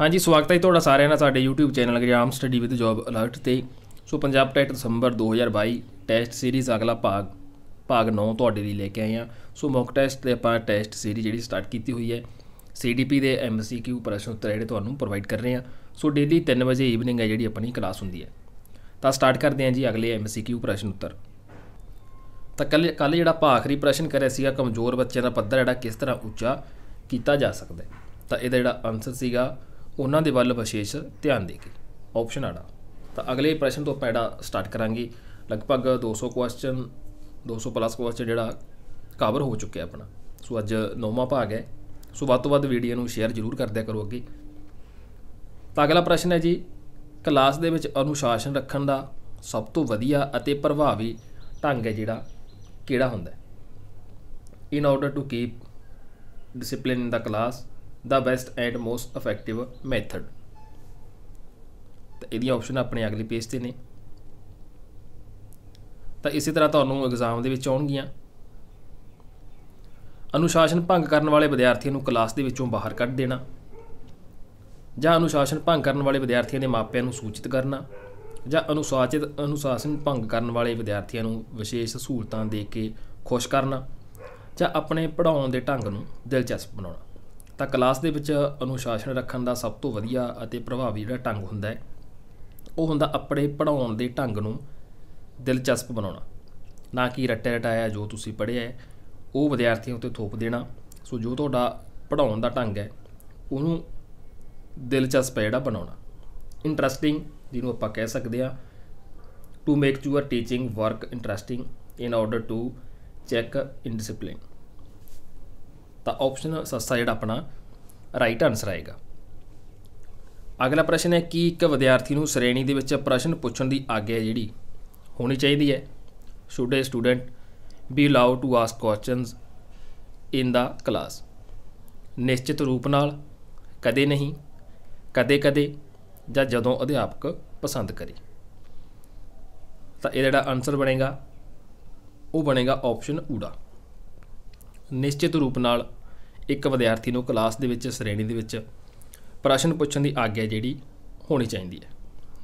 ਹਾਂਜੀ ਸਵਾਗਤ ਹੈ ਤੁਹਾਡਾ ਸਾਰਿਆਂ ਦਾ ਸਾਡੇ YouTube channel exam study with job alert ਤੇ ਸੋ ਪੰਜਾਬ ਟੈਟ ਦਸੰਬਰ 2022 ਟੈਸਟ ਸੀਰੀਜ਼ ਅਗਲਾ ਭਾਗ ਭਾਗ 9 ਤੁਹਾਡੇ ਲਈ ਲੈ ਕੇ ਆਏ ਆ ਸੋ ਮੌਕ ਟੈਸਟ ਤੇ ਆਪਾਂ ਟੈਸਟ ਸੀਰੀਜ਼ ਜਿਹੜੀ ਸਟਾਰਟ ਕੀਤੀ ਹੋਈ ਹੈ CDP ਦੇ MCQ ਪ੍ਰਸ਼ਨ ਉੱਤਰ ਜਿਹੜੇ ਤੁਹਾਨੂੰ ਪ੍ਰੋਵਾਈਡ ਕਰ ਰਹੇ ਆ ਸੋ ਡੇਲੀ 3 ਵਜੇ ਈਵਨਿੰਗ ਹੈ ਜਿਹੜੀ ਆਪਣੀ ਕਲਾਸ ਹੁੰਦੀ ਹੈ ਤਾਂ ਸਟਾਰਟ ਕਰਦੇ ਹਾਂ ਜੀ ਅਗਲੇ MCQ ਪ੍ਰਸ਼ਨ ਉੱਤਰ ਤਾਂ ਕੱਲ ਕੱਲ ਜਿਹੜਾ ਆਪਾਂ ਆਖਰੀ ਪ੍ਰਸ਼ਨ ਕਰਿਆ ਸੀਗਾ ਕਮਜ਼ੋਰ ਬੱਚਿਆਂ ਦਾ ਪੱਧਰ ਜਿਹੜਾ ਕਿਸ ਤਰ੍ਹਾਂ ਉੱਚਾ ਕੀਤਾ ਜਾ ਸਕਦਾ ਤਾਂ ਇਹਦਾ ਜਿਹੜਾ ਆਨਸਰ ਸੀਗਾ ਉਹਨਾਂ ਦੇ ਵੱਲ ਵਿਸ਼ੇਸ਼ ਧਿਆਨ ਦੇਗੀ ਆਪਸ਼ਨ ਆੜਾ ਤਾਂ ਅਗਲੇ ਪ੍ਰਸ਼ਨ ਤੋਂ ਆਪਾਂ ਸਟਾਰਟ ਕਰਾਂਗੇ ਲਗਭਗ 200 ਕੁਐਸਚਨ 200 ਪਲੱਸ ਕੁਐਸਚਨ ਜਿਹੜਾ ਕਵਰ ਹੋ ਚੁੱਕਿਆ ਆਪਣਾ ਸੋ ਅੱਜ ਨੌਵਾਂ ਭਾਗ ਹੈ ਸੋ ਵੱਧ ਤੋਂ ਵੱਧ ਵੀਡੀਓ ਨੂੰ ਸ਼ੇਅਰ ਜ਼ਰੂਰ ਕਰਦਿਆ ਕਰੋ ਅੱਗੇ ਤਾਂ ਅਗਲਾ ਪ੍ਰਸ਼ਨ ਹੈ ਜੀ ਕਲਾਸ ਦੇ ਵਿੱਚ ਅਨੁਸ਼ਾਸਨ ਰੱਖਣ ਦਾ ਸਭ ਤੋਂ ਵਧੀਆ ਅਤੇ ਪ੍ਰਭਾਵੀ ਢੰਗ ਹੈ ਜਿਹੜਾ ਕਿਹੜਾ ਹੁੰਦਾ in order to keep discipline in the class the best and most effective method ਤਾਂ ਇਹਦੀਆਂ ਆਪਸ਼ਨ ਆਪਣੇ ਅਗਲੇ ਪੇਜ ਤੇ ਨੇ ਤਾਂ ਇਸੇ ਤਰ੍ਹਾਂ ਤੁਹਾਨੂੰ ਐਗਜ਼ਾਮ ਦੇ ਵਿੱਚ ਆਉਣਗੀਆਂ ਅਨੁਸ਼ਾਸਨ ਭੰਗ ਕਰਨ ਵਾਲੇ ਵਿਦਿਆਰਥੀਆਂ ਨੂੰ ਕਲਾਸ ਦੇ ਵਿੱਚੋਂ ਬਾਹਰ ਕੱਢ ਦੇਣਾ ਜਾਂ ਅਨੁਸ਼ਾਸਨ ਭੰਗ ਕਰਨ ਵਾਲੇ ਵਿਦਿਆਰਥੀਆਂ ਦੇ ਮਾਪਿਆਂ ਨੂੰ ਸੂਚਿਤ ਕਰਨਾ ਜਾਂ ਅਨੁਸਾਚਿਤ ਅਨੁਸ਼ਾਸਨ ਭੰਗ ਕਰਨ ਵਾਲੇ ਵਿਦਿਆਰਥੀਆਂ ਨੂੰ ਵਿਸ਼ੇਸ਼ ਸਹੂਲਤਾਂ ਦੇ ਕੇ ਖੁਸ਼ ਕਰਨਾ ਜਾਂ ਆਪਣੇ ਪੜਾਉਣ ਦੇ ਢੰਗ ਨੂੰ ਦਿਲਚਸਪ ਬਣਾਉਣਾ ਤਾਂ ਕਲਾਸ ਦੇ ਵਿੱਚ ਅਨੁਸ਼ਾਸਨ ਰੱਖਣ ਦਾ ਸਭ ਤੋਂ ਵਧੀਆ ਅਤੇ ਪ੍ਰਭਾਵੀ ਜਿਹੜਾ ਢੰਗ ਹੁੰਦਾ ਹੈ ਉਹ ਹੁੰਦਾ ਆਪਣੇ ਪੜਾਉਣ ਦੇ ਢੰਗ ਨੂੰ ਦਿਲਚਸਪ ਬਣਾਉਣਾ ਨਾ ਕਿ ਰੱਟੇ ਰਟਾਇਆ ਜੋ ਤੁਸੀਂ ਪੜਿਆ ਉਹ ਵਿਦਿਆਰਥੀਆਂ ਉੱਤੇ ਥੋਪ ਦੇਣਾ ਸੋ ਜੋ ਤੁਹਾਡਾ ਪੜਾਉਣ ਦਾ ਢੰਗ ਹੈ ਉਹਨੂੰ ਦਿਲਚਸਪ ਜਿਹੜਾ ਬਣਾਉਣਾ ਇੰਟਰਸਟਿੰਗ ਜਿਹਨੂੰ ਆਪਾਂ ਕਹਿ ਸਕਦੇ ਆ to make your teaching work interesting in order to check in discipline ਤਾਂ ਆਪਸ਼ਨ ਸਸਤਾ ਜਿਹੜਾ ਆਪਣਾ ਰਾਈਟ ਆਨਸਰ ਆਏਗਾ ਅਗਲਾ ਪ੍ਰਸ਼ਨ ਹੈ ਕਿ ਇੱਕ ਵਿਦਿਆਰਥੀ ਨੂੰ ਸ਼੍ਰੇਣੀ ਦੇ ਵਿੱਚ ਪ੍ਰਸ਼ਨ ਪੁੱਛਣ ਦੀ ਆਗਿਆ ਜਿਹੜੀ ਹੋਣੀ ਚਾਹੀਦੀ ਹੈ should a student be allowed to ask questions in the class ਨਿਸ਼ਚਿਤ ਰੂਪ ਨਾਲ ਕਦੇ ਨਹੀਂ ਕਦੇ-ਕਦੇ ਜਾਂ ਜਦੋਂ ਅਧਿਆਪਕ ਪਸੰਦ ਕਰੇ ਤਾਂ ਇਹ ਜਿਹੜਾ ਆਨਸਰ ਬਣੇਗਾ ਉਹ ਬਣੇਗਾ ਆਪਸ਼ਨ ਊੜਾ ਨਿਸ਼ਚਿਤ ਰੂਪ ਨਾਲ ਇੱਕ ਵਿਦਿਆਰਥੀ ਨੂੰ ਕਲਾਸ ਦੇ ਵਿੱਚ ਸ਼੍ਰੇਣੀ ਦੇ ਵਿੱਚ ਪ੍ਰਸ਼ਨ ਪੁੱਛਣ ਦੀ ਆਗਿਆ ਜਿਹੜੀ ਹੋਣੀ ਚਾਹੀਦੀ ਹੈ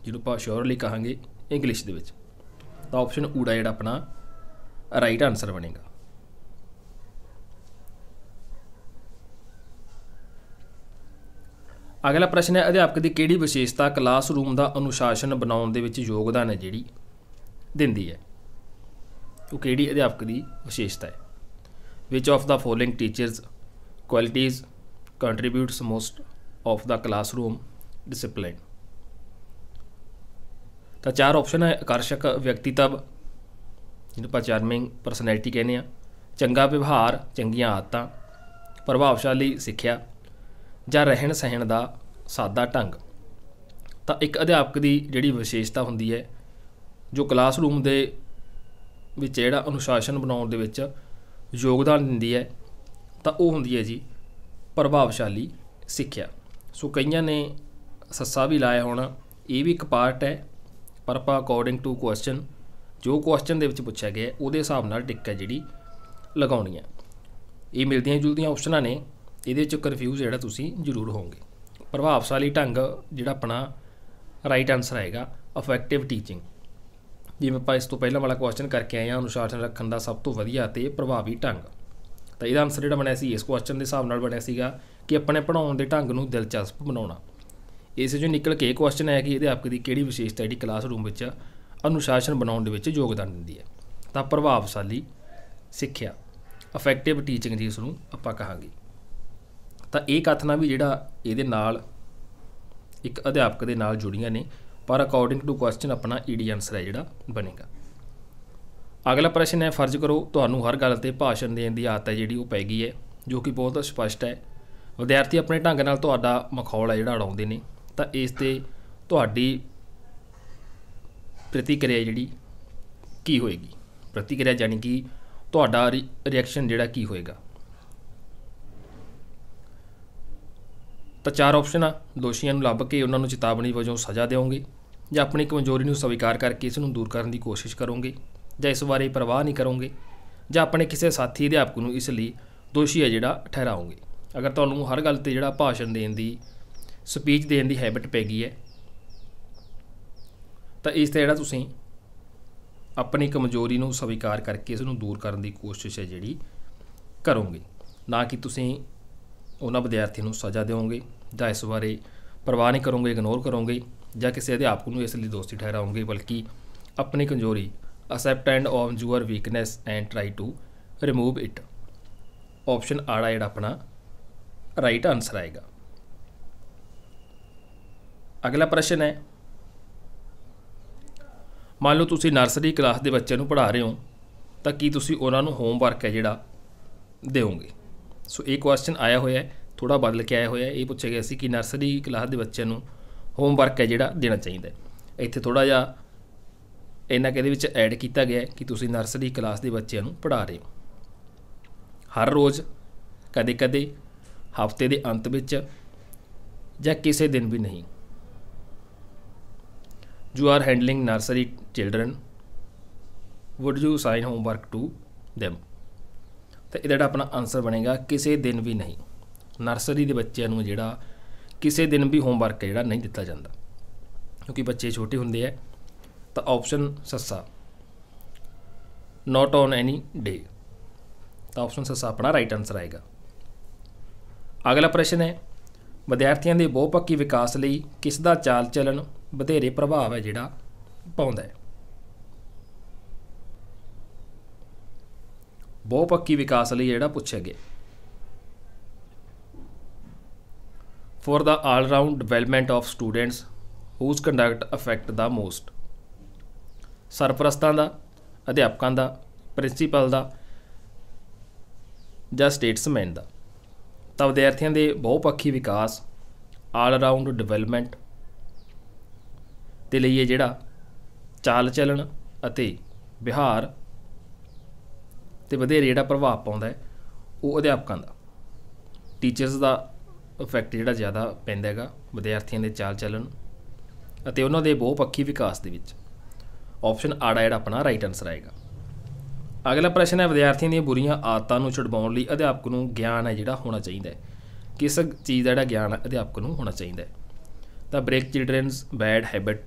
ਜਿਹਨੂੰ ਆਪਾਂ ਸ਼ੋਰਲੀ ਕਹਾਂਗੇ ਇੰਗਲਿਸ਼ ਦੇ ਵਿੱਚ ਤਾਂ ਆਪਸ਼ਨ ਊੜਾ ਜਿਹੜਾ ਆਪਣਾ ਰਾਈਟ ਆਨਸਰ ਬਣੇਗਾ ਅਗਲਾ ਪ੍ਰਸ਼ਨ ਹੈ ਅਧਿਆਪਕ ਦੀ ਕਿਹੜੀ ਵਿਸ਼ੇਸ਼ਤਾ ਕਲਾਸ ਰੂਮ ਦਾ ਅਨੁਸ਼ਾਸਨ ਬਣਾਉਣ ਦੇ ਵਿੱਚ ਯੋਗਦਾਨ ਹੈ ਜਿਹੜੀ ਦਿੰਦੀ ਹੈ ਉਹ ਕਿਹੜੀ ਅਧਿਆਪਕ ਦੀ ਵਿਸ਼ੇਸ਼ਤਾ ਹੈ which of the following teachers qualities contributes most of the classroom discipline ਤਾਂ ਚਾਰ ਆਪਸ਼ਨ ਹੈ ਆਕਰਸ਼ਕ ਵਿਅਕਤੀਤਵ ਜਿਹਨੂੰ ਆਪਾਂ ਚਾਰਮਿੰਗ ਪਰਸਨੈਲਿਟੀ ਕਹਿੰਦੇ ਆ ਚੰਗਾ ਵਿਵਹਾਰ ਚੰਗੀਆਂ ਆਦਤਾਂ ਪ੍ਰਭਾਵਸ਼ਾਲੀ ਸਿੱਖਿਆ ਜਾਂ ਰਹਿਣ ਸਹਿਣ ਦਾ ਸਾਦਾ ਢੰਗ ਤਾਂ ਇੱਕ ਅਧਿਆਪਕ ਦੀ ਜਿਹੜੀ ਵਿਸ਼ੇਸ਼ਤਾ ਹੁੰਦੀ ਹੈ ਜੋ ਕਲਾਸਰੂਮ ਦੇ ਵਿੱਚ ਜਿਹੜਾ ਅਨੁਸ਼ਾਸਨ ਬਣਾਉਣ ਦੇ ਵਿੱਚ ਯੋਗਦਾਨ ਦਿੰਦੀ ਹੈ ਤਾਂ ਉਹ ਹੁੰਦੀ ਹੈ ਜੀ ਪ੍ਰਭਾਵਸ਼ਾਲੀ ਸਿੱਖਿਆ ਸੋ ਕਈਆਂ ਨੇ ਸੱਸਾ ਵੀ ਲਾਇਆ ਹੋਣਾ ਇਹ ਵੀ ਇੱਕ ਪਾਰਟ ਹੈ ਪਰ ਆਪਾਂ ਅਕੋਰਡਿੰਗ ਟੂ ਕੁਐਸਚਨ ਜੋ ਕੁਐਸਚਨ ਦੇ ਵਿੱਚ ਪੁੱਛਿਆ ਗਿਆ ਉਹਦੇ ਹਿਸਾਬ ਨਾਲ ਟਿੱਕ ਹੈ ਜਿਹੜੀ ਲਗਾਉਣੀ ਹੈ ਇਹ ਮਿਲਦੀਆਂ ਜੁਲਦੀਆਂ ਆਪਸ਼ਨਾਂ ਨੇ ਇਹਦੇ ਵਿੱਚ ਕਨਫਿਊਜ਼ ਜਿਹੜਾ ਤੁਸੀਂ ਜ਼ਰੂਰ ਹੋਵੋਗੇ ਪ੍ਰਭਾਵਸ਼ਾਲੀ ਢੰਗ ਜਿਹੜਾ ਆਪਣਾ ਰਾਈਟ ਆਨਸਰ ਆਏਗਾ ਅਫੈਕਟਿਵ ਟੀਚਿੰਗ ਜਿਵੇਂ ਆਪਾਂ ਇਸ ਤੋਂ ਪਹਿਲਾਂ ਵਾਲਾ ਕੁਐਸਚਨ ਕਰਕੇ ਆਏ ਹਾਂ ਅਨੁਸ਼ਾਸਨ ਰੱਖਣ ਦਾ ਸਭ ਤੋਂ ਵਧੀਆ ਤੇ ਪ੍ਰਭਾਵੀ ਢੰਗ ਤਾਂ ਇਹਦਾ ਆਨਸਰ ਜਿਹੜਾ ਬਣਿਆ ਸੀ ਇਸ ਕੁਐਸਚਨ ਦੇ ਹਿਸਾਬ ਨਾਲ ਬਣਿਆ ਸੀਗਾ ਕਿ ਆਪਣੇ ਪੜਾਉਣ ਦੇ ਢੰਗ ਨੂੰ ਦਿਲਚਸਪ ਬਣਾਉਣਾ ਇਸ ਜੋ ਨਿਕਲ ਕੇ ਕੁਐਸਚਨ ਆਇਆ ਕਿ ਅਧਿਆਪਕ ਦੀ ਕਿਹੜੀ ਵਿਸ਼ੇਸ਼ਤਾ ਜਿਹੜੀ ਕਲਾਸਰੂਮ ਵਿੱਚ ਅਨੁਸ਼ਾਸਨ ਬਣਾਉਣ ਦੇ ਵਿੱਚ ਯੋਗਦਾਨ ਦਿੰਦੀ ਹੈ ਤਾਂ ਪ੍ਰਭਾਵਸ਼ਾਲੀ ਸਿੱਖਿਆ ਅਫੈਕਟਿਵ ਟੀਚਿੰਗ ਜੀ ਇਸ ਨੂੰ ਆਪਾਂ ਕਹਾਂਗੇ ਤਾਂ ਇਹ ਕਥਨਾ ਵੀ ਜਿਹੜਾ ਇਹਦੇ ਨਾਲ ਇੱਕ ਅਧਿਆਪਕ ਦੇ ਨਾਲ ਜੁੜੀਆਂ ਨੇ ਪਰ ਅਕੋਰਡਿੰਗ ਟੂ ਕੁਐਸਚਨ ਆਪਣਾ ਈਡੀ ਆਨਸਰ ਹੈ ਜਿਹੜਾ ਬਣੇਗਾ ਅਗਲਾ ਪ੍ਰਸ਼ਨ ਹੈ ਫਰਜ਼ ਕਰੋ ਤੁਹਾਨੂੰ ਹਰ ਗੱਲ ਤੇ ਭਾਸ਼ਣ ਦੇਣ ਦੀ ਆਦਤ ਹੈ ਜਿਹੜੀ ਉਹ ਪੈ ਗਈ ਹੈ ਜੋ ਕਿ ਬਹੁਤ ਸਪਸ਼ਟ ਹੈ ਵਿਦਿਆਰਥੀ ਆਪਣੇ ਢੰਗ ਨਾਲ ਤੁਹਾਡਾ ਮਖੌਲ ਹੈ ਜਿਹੜਾ ਉਡਾਉਂਦੇ ਨੇ ਤਾਂ ਇਸ ਤੇ ਤੁਹਾਡੀ ਪ੍ਰਤੀਕਿਰਿਆ ਜਿਹੜੀ ਕੀ ਹੋਏਗੀ ਪ੍ਰਤੀਕਿਰਿਆ ਜਾਨੀ ਕਿ ਤੁਹਾਡਾ ਰਿਐਕਸ਼ਨ ਜਿਹੜਾ ਕੀ ਹੋਏਗਾ ਤਾਂ ਚਾਰ ਆਪਸ਼ਨ ਆ ਦੋਸ਼ੀਆਂ ਨੂੰ ਲੱਭ ਕੇ ਉਹਨਾਂ ਨੂੰ ਚੇਤਾਵਨੀ ਵਜੋਂ ਸਜ਼ਾ ਦੇਵੋਗੇ ਜਾਂ ਆਪਣੀ ਕਮਜ਼ੋਰੀ ਨੂੰ ਸਵੀਕਾਰ ਕਰਕੇ ਇਸ ਨੂੰ ਦੂਰ ਕਰਨ ਦੀ ਕੋਸ਼ਿਸ਼ ਕਰੋਗੇ ਜਾਂ ਇਸ ਬਾਰੇ ਪਰਵਾਹ ਨਹੀਂ ਕਰੋਗੇ ਜਾਂ ਆਪਣੇ ਕਿਸੇ ਸਾਥੀ ਅਧਿਆਪਕ ਨੂੰ ਇਸ ਲਈ ਦੋਸ਼ੀ ਹੈ ਜਿਹੜਾ ਠਹਿਰਾਓਗੇ ਅਗਰ ਤੁਹਾਨੂੰ ਹਰ ਗੱਲ ਤੇ ਜਿਹੜਾ ਭਾਸ਼ਣ ਦੇਣ ਦੀ ਸਪੀਚ ਦੇਣ ਦੀ ਹੈਬਿਟ ਪੈ ਗਈ ਹੈ ਤਾਂ ਇਸ ਤੇ ਜਿਹੜਾ ਤੁਸੀਂ ਆਪਣੀ ਕਮਜ਼ੋਰੀ ਨੂੰ ਸਵੀਕਾਰ ਕਰਕੇ ਇਸ ਨੂੰ ਦੂਰ ਕਰਨ ਦੀ ਕੋਸ਼ਿਸ਼ ਹੈ ਜਿਹੜੀ ਕਰੋਗੇ ਨਾ ਕਿ ਤੁਸੀਂ ਉਹਨਾਂ ਵਿਦਿਆਰਥੀ ਨੂੰ ਸਜ਼ਾ ਦਿਓਗੇ ਜਾਂ ਇਸ ਬਾਰੇ ਪਰਵਾਹ ਨਹੀਂ ਕਰੋਗੇ ਇਗਨੋਰ ਕਰੋਗੇ ਜਾਂ ਕਿਸੇ ਅਧਿਆਪਕ ਨੂੰ ਇਸ ਲਈ ਦੋਸਤੀ ਠਹਿਰਾਓਗੇ ਬਲਕਿ ਆਪਣੀ ਕਮਜ਼ੋਰੀ accept and own your weakness and try to remove it option ਆੜਾ ਜਿਹੜਾ ਆਪਣਾ ਰਾਈਟ ਆਨਸਰ ਆਏਗਾ ਅਗਲਾ ਪ੍ਰਸ਼ਨ ਹੈ ਮੰਨ ਲਓ ਤੁਸੀਂ ਨਰਸਰੀ ਕਲਾਸ ਦੇ ਬੱਚਿਆਂ ਨੂੰ ਪੜ੍ਹਾ ਰਹੇ ਹੋ ਤਾਂ ਕੀ ਤੁਸੀਂ ਉਹਨਾਂ ਨੂੰ ਹੋਮਵਰਕ ਹੈ ਜਿਹੜਾ ਦਿਓਗੇ ਸੋ ਇਹ ਕੁਐਸਚਨ ਆਇਆ ਹੋਇਆ ਹੈ ਥੋੜਾ ਬਦਲ ਕੇ ਆਇਆ ਹੋਇਆ ਹੈ ਇਹ ਪੁੱਛਿਆ ਗਿਆ ਸੀ ਕਿ ਨਰਸਰੀ ਕਲਾਸ ਦੇ ਬੱਚਿਆਂ ਨੂੰ ਹੋਮਵਰਕ ਹੈ ਜਿਹੜਾ ਦੇਣਾ ਚਾਹੀਦਾ ਹੈ ਇੱਥੇ ਥੋੜਾ ਜਿਹਾ ਇਹਨਾਂ ਕਿ ਇਹਦੇ ਵਿੱਚ ਐਡ ਕੀਤਾ ਗਿਆ ਕਿ ਤੁਸੀਂ ਨਰਸਰੀ ਕਲਾਸ ਦੇ ਬੱਚਿਆਂ ਨੂੰ ਪੜ੍ਹਾ ਰਹੇ ਹੋ ਹਰ ਰੋਜ਼ ਕਦੇ-ਕਦੇ ਹਫਤੇ ਦੇ ਅੰਤ ਵਿੱਚ ਜਾਂ ਕਿਸੇ ਦਿਨ ਵੀ ਨਹੀਂ you are handling nursery children would you sign homework to them ਤਾਂ ਇਹਦਾ ਆਪਣਾ ਆਨਸਰ ਬਣੇਗਾ ਕਿਸੇ ਦਿਨ ਵੀ ਨਹੀਂ ਨਰਸਰੀ ਦੇ ਬੱਚਿਆਂ ਨੂੰ ਜਿਹੜਾ ਕਿਸੇ ਦਿਨ ਵੀ ਹੋਮਵਰਕ ਜਿਹੜਾ ਨਹੀਂ ਦਿੱਤਾ ਜਾਂਦਾ ਕਿਉਂਕਿ ਬੱਚੇ ਛੋਟੇ ਹੁੰਦੇ ਆ ਤਾਂ ਆਪਸ਼ਨ ਸੱਸਾ ਨਾਟ ਔਨ ਐਨੀ ਡੇ ਤਾਂ ਆਪਸ਼ਨ ਸੱਸਾ ਆਪਣਾ ਰਾਈਟ ਆਨਸਰ ਆਏਗਾ ਅਗਲਾ ਪ੍ਰਸ਼ਨ ਹੈ ਵਿਦਿਆਰਥੀਆਂ ਦੇ ਬਹੁਪੱਖੀ ਵਿਕਾਸ ਲਈ ਕਿਸ ਦਾ ਚਾਲ ਚਲਨ ਵਧੇਰੇ ਪ੍ਰਭਾਵ ਹੈ ਜਿਹੜਾ ਪਾਉਂਦਾ ਹੈ ਬਹੁਪੱਖੀ ਵਿਕਾਸ ਲਈ ਜਿਹੜਾ ਪੁੱਛਿਆ ਗਿਆ for the all round development of students whose conduct affect the most ਸਰਪ੍ਰਸਤਾਂ ਦਾ ਅਧਿਆਪਕਾਂ ਦਾ ਪ੍ਰਿੰਸੀਪਲ ਦਾ ਜਾਂ ਸਟੇਟਸਮੈਨ ਦਾ ਤਾਂ ਵਿਦਿਆਰਥੀਆਂ ਦੇ ਬਹੁਪੱਖੀ ਵਿਕਾਸ ਆਲ ਅਰਾਊਂਡ ਡਿਵੈਲਪਮੈਂਟ ਦੇ ਲਈ ਇਹ ਜਿਹੜਾ ਚਾਲ ਚੱਲਣ ਅਤੇ ਵਿਹਾਰ ਤੇ ਵਧੇਰੇ ਜਿਹੜਾ ਪ੍ਰਭਾਵ ਪਾਉਂਦਾ ਹੈ ਉਹ ਅਧਿਆਪਕਾਂ ਦਾ ਟੀਚਰਸ ਦਾ ਇਫੈਕਟ ਜਿਹੜਾ ਜ਼ਿਆਦਾ ਪੈਂਦਾ ਹੈਗਾ ਵਿਦਿਆਰਥੀਆਂ ਦੇ ਚਾਲ ਚੱਲਣ ਅਤੇ ਉਹਨਾਂ ਦੇ ਬਹੁਪੱਖੀ ਵਿਕਾਸ ਦੇ ਵਿੱਚ ਆਪਸ਼ਨ ਆੜਾ ਜਿਹੜਾ ਆਪਣਾ ਰਾਈਟ ਆਨਸਰ ਆਏਗਾ ਅਗਲਾ ਪ੍ਰਸ਼ਨ ਹੈ ਵਿਦਿਆਰਥੀਆਂ ਦੀਆਂ ਬੁਰੀਆਂ ਆਦਤਾਂ ਨੂੰ ਛਡਵਾਉਣ ਲਈ ਅਧਿਆਪਕ ਨੂੰ ਗਿਆਨ ਹੈ ਜਿਹੜਾ ਹੋਣਾ ਚਾਹੀਦਾ ਹੈ ਕਿਸ ਚੀਜ਼ ਦਾ ਜਿਹੜਾ ਗਿਆਨ ਅਧਿਆਪਕ ਨੂੰ ਹੋਣਾ ਚਾਹੀਦਾ ਹੈ ਤਾਂ break children's bad habit